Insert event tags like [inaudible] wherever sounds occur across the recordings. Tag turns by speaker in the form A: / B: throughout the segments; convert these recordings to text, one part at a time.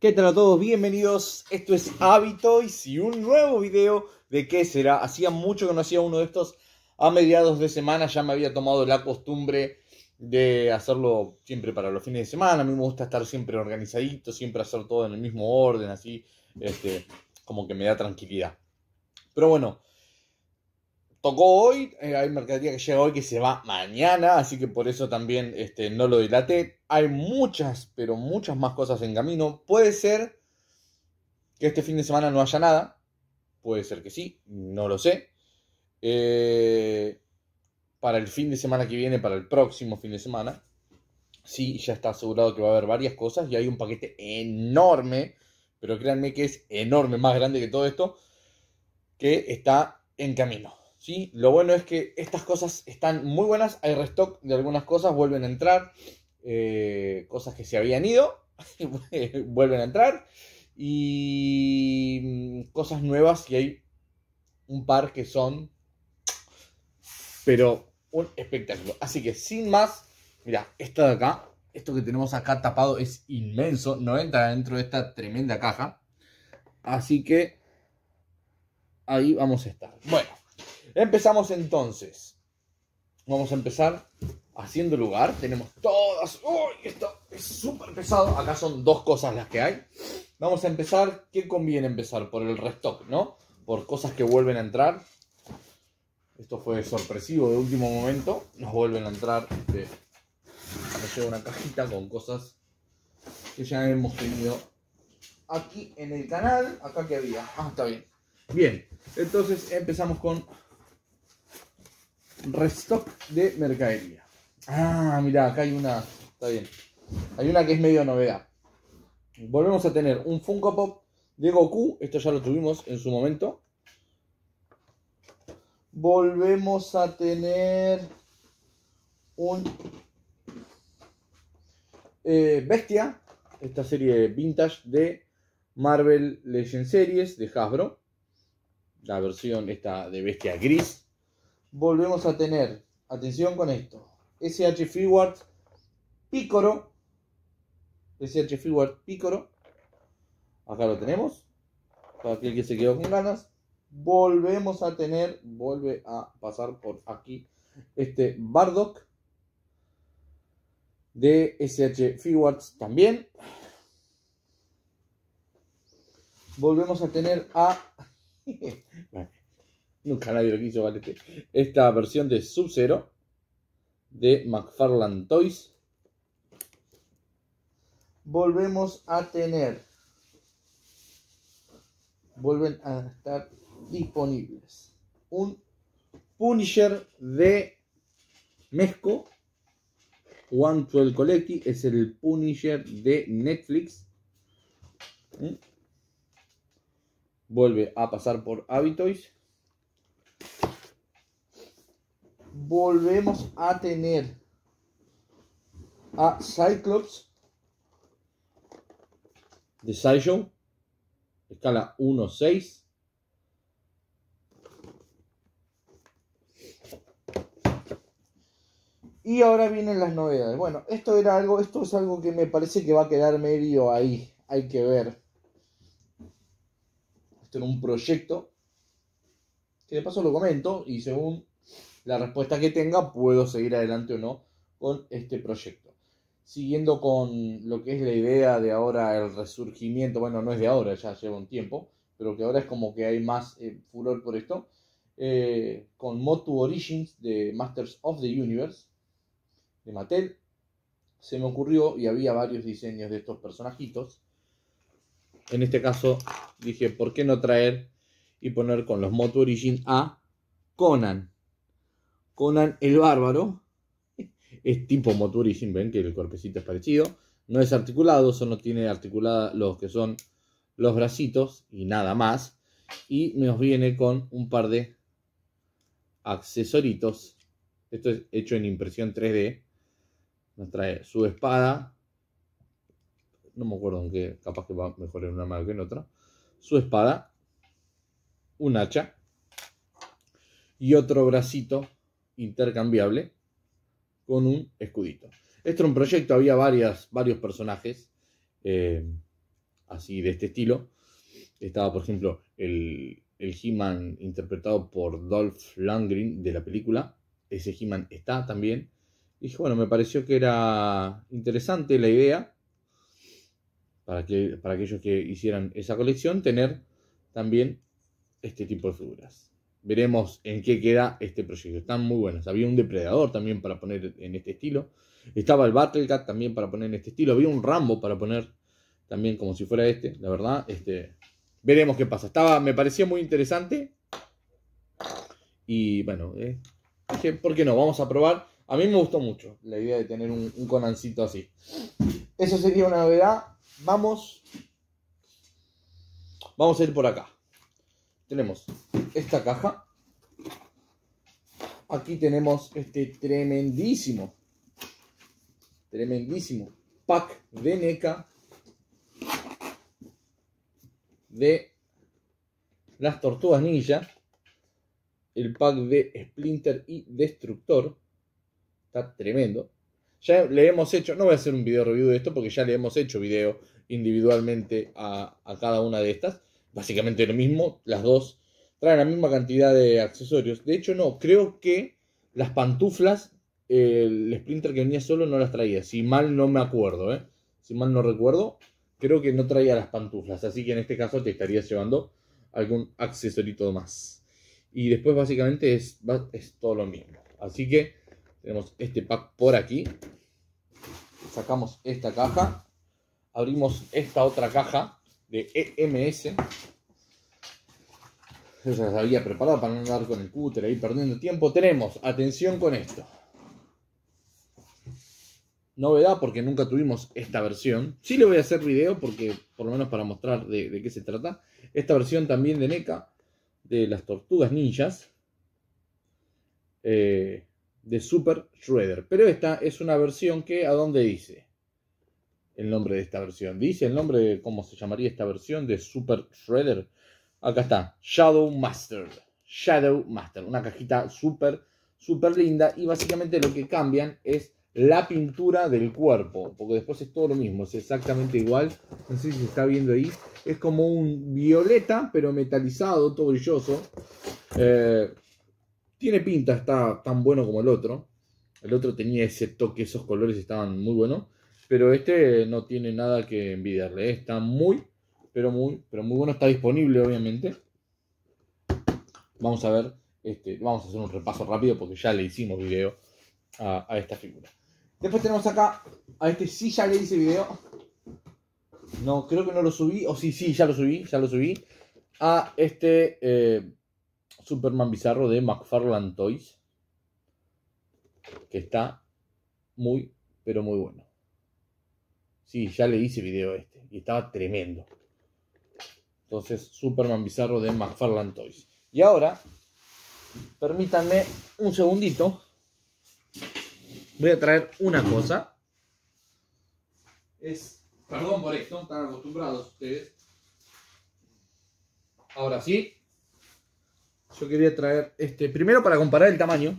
A: ¿Qué tal a todos? Bienvenidos. Esto es hábito y un nuevo video de qué será. Hacía mucho que no hacía uno de estos a mediados de semana. Ya me había tomado la costumbre de hacerlo siempre para los fines de semana. A mí me gusta estar siempre organizadito, siempre hacer todo en el mismo orden, así este, como que me da tranquilidad. Pero bueno, tocó hoy. Eh, hay mercadería que llega hoy que se va mañana, así que por eso también este, no lo dilaté hay muchas, pero muchas más cosas en camino. Puede ser que este fin de semana no haya nada. Puede ser que sí, no lo sé. Eh, para el fin de semana que viene, para el próximo fin de semana, sí, ya está asegurado que va a haber varias cosas y hay un paquete enorme, pero créanme que es enorme, más grande que todo esto, que está en camino. ¿sí? Lo bueno es que estas cosas están muy buenas, hay restock de algunas cosas, vuelven a entrar, eh, cosas que se habían ido, [laughs] eh, vuelven a entrar, y mm, cosas nuevas, y hay un par que son, pero un espectáculo. Así que sin más, mira, esto de acá, esto que tenemos acá tapado es inmenso, no entra dentro de esta tremenda caja. Así que ahí vamos a estar. Bueno, empezamos entonces. Vamos a empezar haciendo lugar. Tenemos todas. ¡Uy! esto es súper pesado. Acá son dos cosas las que hay. Vamos a empezar. ¿Qué conviene empezar? Por el restock, ¿no? Por cosas que vuelven a entrar. Esto fue sorpresivo de último momento. Nos vuelven a entrar. Nos una cajita con cosas que ya hemos tenido aquí en el canal. Acá que había. Ah, está bien. Bien, entonces empezamos con restock de mercadería. Ah, mirá, acá hay una. Está bien. Hay una que es medio novedad. Volvemos a tener un Funko Pop de Goku. Esto ya lo tuvimos en su momento. Volvemos a tener un eh, Bestia. Esta serie vintage de Marvel Legends Series de Hasbro. La versión esta de Bestia Gris. Volvemos a tener, atención con esto, SH Freeward Picoro, SH Freeward Picoro, Acá lo tenemos. Para aquel que se quedó con ganas. Volvemos a tener, vuelve a pasar por aquí este Bardock de SH Figuarts también. Volvemos a tener a. [laughs] Nunca nadie lo quiso, ¿vale? Este, esta versión de Sub-Zero de McFarland Toys. Volvemos a tener, vuelven a estar disponibles un Punisher de Mezco. One 12 Collective es el Punisher de Netflix. ¿Mm? Vuelve a pasar por Habitoys. volvemos a tener a Cyclops de Sion escala 1-6. Y ahora vienen las novedades. Bueno, esto era algo, esto es algo que me parece que va a quedar medio ahí. Hay que ver. Esto era un proyecto. Que de paso lo comento. Y según la respuesta que tenga, puedo seguir adelante o no con este proyecto. Siguiendo con lo que es la idea de ahora, el resurgimiento, bueno, no es de ahora, ya lleva un tiempo, pero que ahora es como que hay más eh, furor por esto, eh, con Motu Origins de Masters of the Universe, de Mattel, se me ocurrió y había varios diseños de estos personajitos. En este caso dije, ¿por qué no traer y poner con los Motu Origins a Conan? Conan el Bárbaro. Es tipo Moturishin, ven que el cuerpecito es parecido. No es articulado, solo tiene articulada los que son los bracitos y nada más. Y nos viene con un par de accesoritos. Esto es hecho en impresión 3D. Nos trae su espada. No me acuerdo en capaz que va mejor en una mano que en otra. Su espada. Un hacha. Y otro bracito intercambiable con un escudito. Esto era un proyecto, había varias, varios personajes eh, así de este estilo. Estaba, por ejemplo, el, el He-Man interpretado por Dolph Lundgren de la película. Ese He-Man está también. Y bueno, me pareció que era interesante la idea para, que, para aquellos que hicieran esa colección, tener también este tipo de figuras. Veremos en qué queda este proyecto. Están muy buenos, Había un depredador también para poner en este estilo. Estaba el Battlecat también para poner en este estilo. Había un Rambo para poner también como si fuera este. La verdad, este, veremos qué pasa. Estaba, me parecía muy interesante. Y bueno, eh, dije, ¿por qué no? Vamos a probar. A mí me gustó mucho la idea de tener un, un conancito así. Eso sería una novedad. Vamos. Vamos a ir por acá. Tenemos esta caja. Aquí tenemos este tremendísimo, tremendísimo pack de NECA de las tortugas ninja, el pack de Splinter y Destructor, está tremendo. Ya le hemos hecho, no voy a hacer un video review de esto porque ya le hemos hecho video individualmente a, a cada una de estas. Básicamente lo mismo, las dos Trae la misma cantidad de accesorios. De hecho, no, creo que las pantuflas, el Splinter que venía solo no las traía. Si mal no me acuerdo, ¿eh? Si mal no recuerdo, creo que no traía las pantuflas. Así que en este caso te estarías llevando algún accesorito más. Y después básicamente es, es todo lo mismo. Así que tenemos este pack por aquí. Sacamos esta caja. Abrimos esta otra caja de EMS. Yo ya las había preparado para no andar con el cúter ahí perdiendo tiempo. Tenemos, atención con esto. Novedad porque nunca tuvimos esta versión. Sí le voy a hacer video porque, por lo menos para mostrar de, qué se trata. Esta versión también de NECA, de las tortugas ninjas. Eh, de Super Shredder. Pero esta es una versión que, ¿a dónde dice? El nombre de esta versión. Dice el nombre de cómo se llamaría esta versión de Super Shredder Acá está, Shadow Master. Shadow Master, una cajita súper, súper linda. Y básicamente lo que cambian es la pintura del cuerpo, porque después es todo lo mismo, es exactamente igual. No sé si se está viendo ahí. Es como un violeta, pero metalizado, todo brilloso. Eh, tiene pinta, está tan bueno como el otro. El otro tenía ese toque, esos colores estaban muy buenos. Pero este no tiene nada que envidiarle. Está muy, pero muy, pero muy bueno. Está disponible, obviamente. Vamos a ver, este, vamos a hacer un repaso rápido porque ya le hicimos video a, esta figura. Después tenemos acá, a este sí ya le hice video. No, creo que no lo subí, o oh, sí, sí, ya lo subí, ya lo subí. A este eh, Superman Bizarro de McFarland Toys. Que está muy, pero muy bueno. Sí, ya le hice video a este. Y estaba tremendo. Entonces, Superman Bizarro de McFarland Toys. Y ahora, permítanme un segundito. Voy a traer una cosa. Es, perdón por esto, están acostumbrados ustedes. Ahora sí. Yo quería traer este, primero para comparar el tamaño.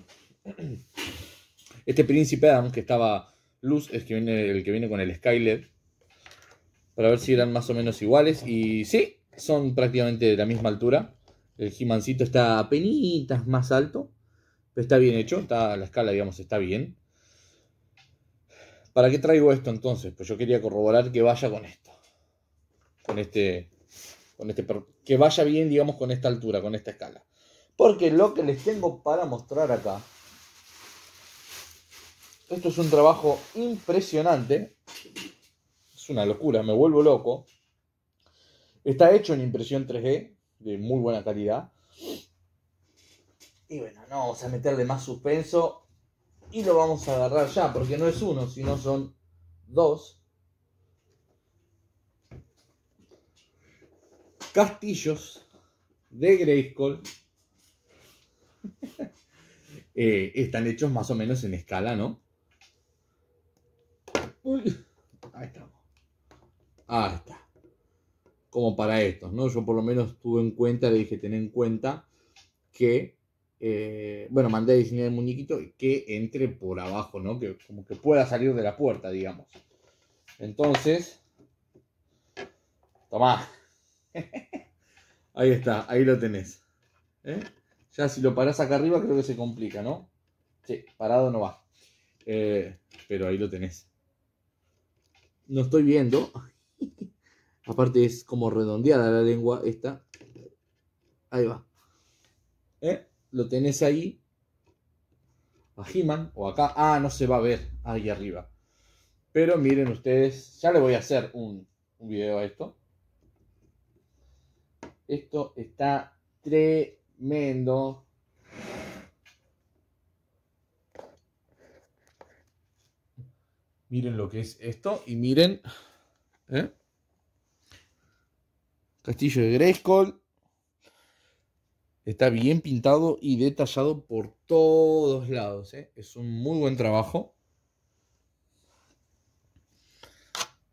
A: Este Príncipe Adam que estaba luz, es que viene, el que viene con el LED Para ver si eran más o menos iguales. Y sí, son prácticamente de la misma altura. El gimancito está penitas más alto, pero está bien hecho, está, la escala, digamos, está bien. ¿Para qué traigo esto entonces? Pues yo quería corroborar que vaya con esto. Con este. Con este. Que vaya bien, digamos, con esta altura, con esta escala. Porque lo que les tengo para mostrar acá. Esto es un trabajo impresionante. Es una locura, me vuelvo loco. Está hecho en impresión 3D, de muy buena calidad. Y bueno, no vamos a meterle más suspenso. Y lo vamos a agarrar ya, porque no es uno, sino son dos. Castillos de Greyskull. [laughs] Eh, están hechos más o menos en escala, ¿no? Ahí estamos. Ahí está como para estos, ¿no? Yo por lo menos tuve en cuenta, le dije, ten en cuenta que, eh, bueno, mandé a diseñar el muñequito y que entre por abajo, ¿no? Que como que pueda salir de la puerta, digamos. Entonces, Toma. [laughs] ahí está, ahí lo tenés. ¿eh? Ya si lo parás acá arriba creo que se complica, ¿no? Sí, parado no va. Eh, pero ahí lo tenés. No estoy viendo. [laughs] Aparte es como redondeada la lengua esta. Ahí va. ¿Eh? Lo tenés ahí. A o acá. Ah, no se va a ver ahí arriba. Pero miren ustedes, ya le voy a hacer un, un video a esto. Esto está tremendo. Miren lo que es esto y miren. ¿eh? Castillo de Grayskull. Está bien pintado y detallado por todos lados. ¿eh? Es un muy buen trabajo.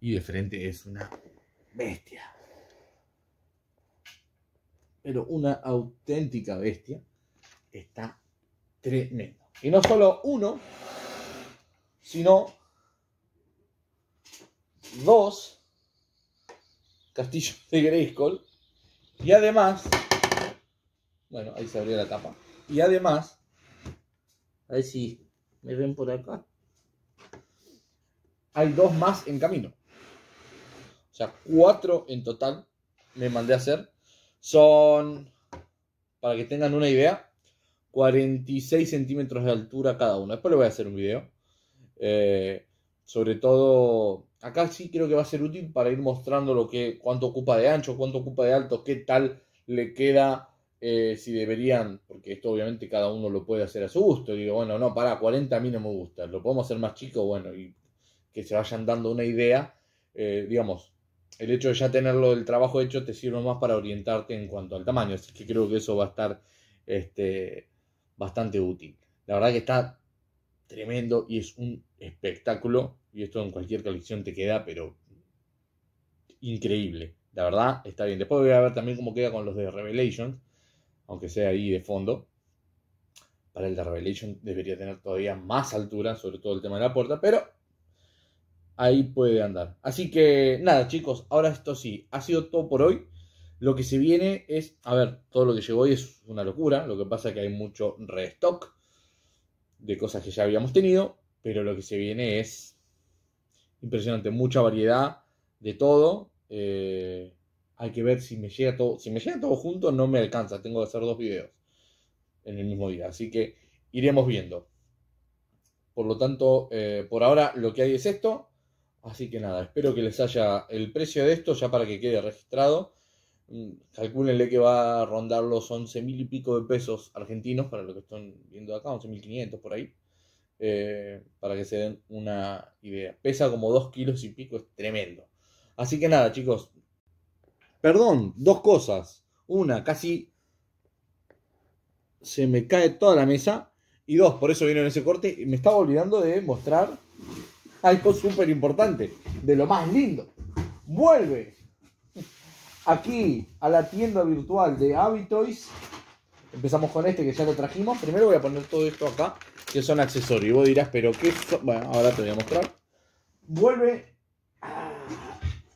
A: Y de frente es una bestia. Pero una auténtica bestia. Está tremendo. Y no solo uno, sino dos Castillo [laughs] de Greyskull. Y además, bueno, ahí se abrió la tapa. Y además, a ver si me ven por acá. Hay dos más en camino. O sea, cuatro en total me mandé a hacer. Son, para que tengan una idea, 46 centímetros de altura cada uno. Después le voy a hacer un video. Eh, sobre todo acá sí creo que va a ser útil para ir mostrando lo que, cuánto ocupa de ancho, cuánto ocupa de alto, qué tal le queda, eh, si deberían, porque esto obviamente cada uno lo puede hacer a su gusto. Y digo, bueno, no, para 40 a mí no me gusta, lo podemos hacer más chico, bueno, y que se vayan dando una idea, eh, digamos, el hecho de ya tenerlo el trabajo hecho te sirve más para orientarte en cuanto al tamaño, así que creo que eso va a estar este, bastante útil. La verdad que está tremendo y es un espectáculo, y esto en cualquier colección te queda, pero increíble. La verdad, está bien. Después voy a ver también cómo queda con los de Revelation, aunque sea ahí de fondo. Para el de Revelation debería tener todavía más altura, sobre todo el tema de la puerta, pero ahí puede andar. Así que nada, chicos, ahora esto sí, ha sido todo por hoy. Lo que se viene es, a ver, todo lo que llegó hoy es una locura. Lo que pasa es que hay mucho restock de cosas que ya habíamos tenido pero lo que se viene es impresionante, mucha variedad de todo. Eh, hay que ver si me llega todo, si me llega todo junto no me alcanza, tengo que hacer dos videos en el mismo día, así que iremos viendo. Por lo tanto, eh, por ahora lo que hay es esto. Así que nada, espero que les haya el precio de esto, ya para que quede registrado. Mm, calcúlenle que va a rondar los 11 mil y pico de pesos argentinos, para lo que están viendo acá, 11.500 por ahí. Eh, para que se den una idea. Pesa como 2 kilos y pico, es tremendo. Así que nada, chicos. Perdón, dos cosas. Una, casi se me cae toda la mesa. Y dos, por eso en ese corte. Me estaba olvidando de mostrar algo súper importante, de lo más lindo. Vuelve aquí a la tienda virtual de Habitoys Empezamos con este que ya lo trajimos. Primero voy a poner todo esto acá, que son accesorios. Y vos dirás, pero qué son? Bueno, ahora te voy a mostrar. Vuelve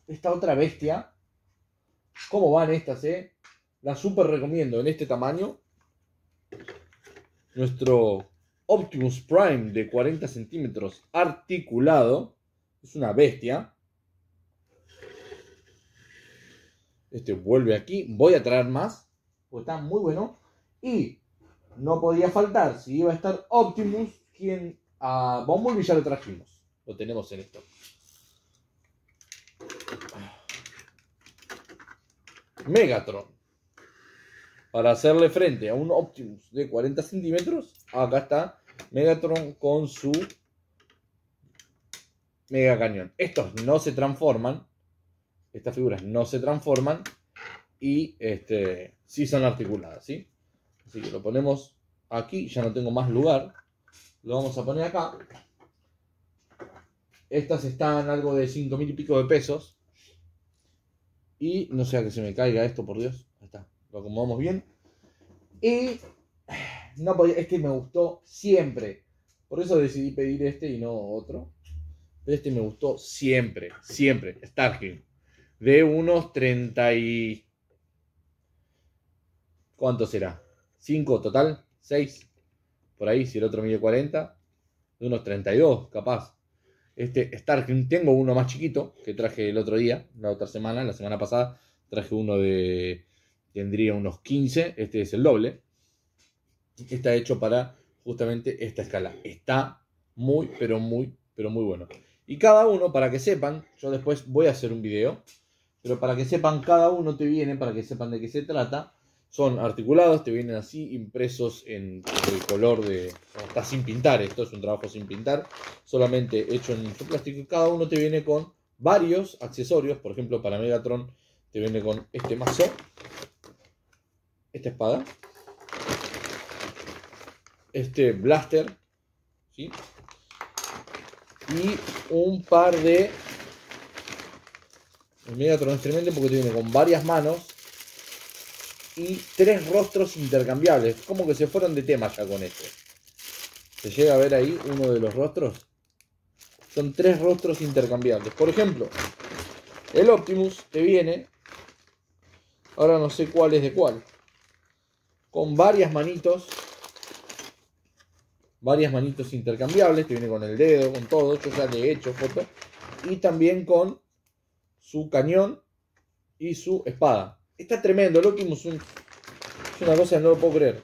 A: esta otra bestia. ¿Cómo van estas, eh? la super recomiendo en este tamaño. Nuestro Optimus Prime de 40 centímetros articulado. Es una bestia. Este vuelve aquí. Voy a traer más. Porque está muy bueno. Y no podía faltar, si iba a estar Optimus, quien a Bumblebee ya lo trajimos. Lo tenemos en esto. Megatron. Para hacerle frente a un Optimus de 40 centímetros, acá está Megatron con su Mega Cañón. Estos no se transforman. Estas figuras no se transforman. Y este, sí son articuladas, ¿sí? Así que lo ponemos aquí, ya no tengo más lugar. Lo vamos a poner acá. Estas están algo de 5 mil y pico de pesos. Y no sea que se me caiga esto, por Dios. Ahí está. Lo acomodamos bien. Y no podía, este me gustó siempre. Por eso decidí pedir este y no otro. este me gustó siempre, siempre. aquí. De unos 30 y... ¿Cuánto será? 5 total, 6 por ahí, si el otro mide 40, de unos 32 capaz. Este Star tengo uno más chiquito que traje el otro día, la otra semana, la semana pasada traje uno de tendría unos 15, este es el doble. Está hecho para justamente esta escala. Está muy pero muy pero muy bueno. Y cada uno, para que sepan, yo después voy a hacer un video, pero para que sepan, cada uno te viene, para que sepan de qué se trata, son articulados, te vienen así impresos en el color de... Está sin pintar, esto es un trabajo sin pintar, solamente hecho en su plástico cada uno te viene con varios accesorios, por ejemplo para Megatron te viene con este mazo, esta espada, este blaster, ¿sí? y un par de... El Megatron es tremendo porque te viene con varias manos y tres rostros intercambiables. Como que se fueron de tema ya con esto. ¿Se llega a ver ahí uno de los rostros? Son tres rostros intercambiables. Por ejemplo, el Optimus te viene. Ahora no sé cuál es de cuál. Con varias manitos. Varias manitos intercambiables. Te viene con el dedo, con todo. Yo ya le he hecho fotos Y también con su cañón y su espada. Está tremendo, el Optimus es una cosa que no lo puedo creer.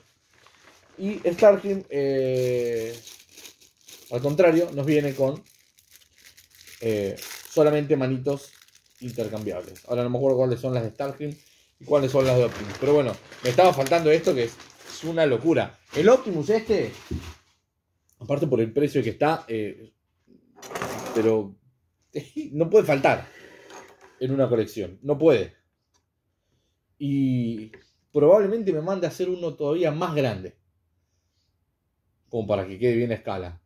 A: Y Starcream eh, al contrario, nos viene con eh, solamente manitos intercambiables. Ahora no me acuerdo cuáles son las de Starcream y cuáles son las de Optimus. Pero bueno, me estaba faltando esto que es, una locura. El Optimus este, aparte por el precio que está, eh, pero [laughs] no puede faltar en una colección. No puede y probablemente me mande a hacer uno todavía más grande. Como para que quede bien a escala.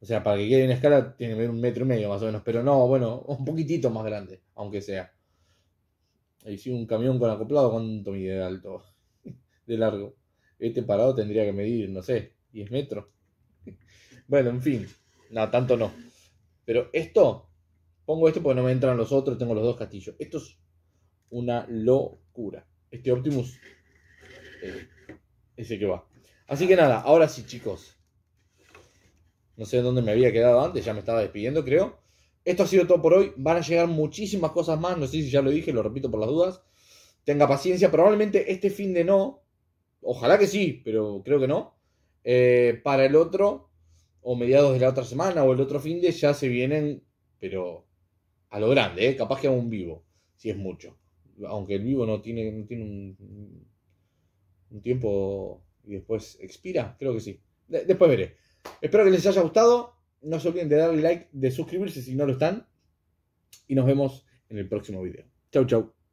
A: O sea, para que quede bien a escala tiene que medir un metro y medio más o menos. Pero no, bueno, un poquitito más grande, aunque sea. Ahí sí, un camión con acoplado, ¿cuánto mide de alto? [laughs] De largo. Este parado tendría que medir, no sé, 10 metros. [laughs] Bueno, en fin. No, tanto no. Pero esto, pongo esto porque no me entran los otros, tengo los dos castillos. Estos una locura. Este Optimus eh, ese que va. Así que nada, ahora sí, chicos. No sé dónde me había quedado antes, ya me estaba despidiendo, creo. Esto ha sido todo por hoy. Van a llegar muchísimas cosas más. No sé si ya lo dije, lo repito por las dudas. Tenga paciencia. Probablemente este fin de no. Ojalá que sí, pero creo que no. Eh, para el otro, o mediados de la otra semana, o el otro fin de, ya se vienen, pero a lo grande, eh. capaz que aún vivo, si es mucho aunque el vivo no tiene, tiene un, tiempo y después expira, creo que sí. después veré. Espero que les haya gustado. No se olviden de darle like, de suscribirse si no lo están. Y nos vemos en el próximo video. Chau, chau.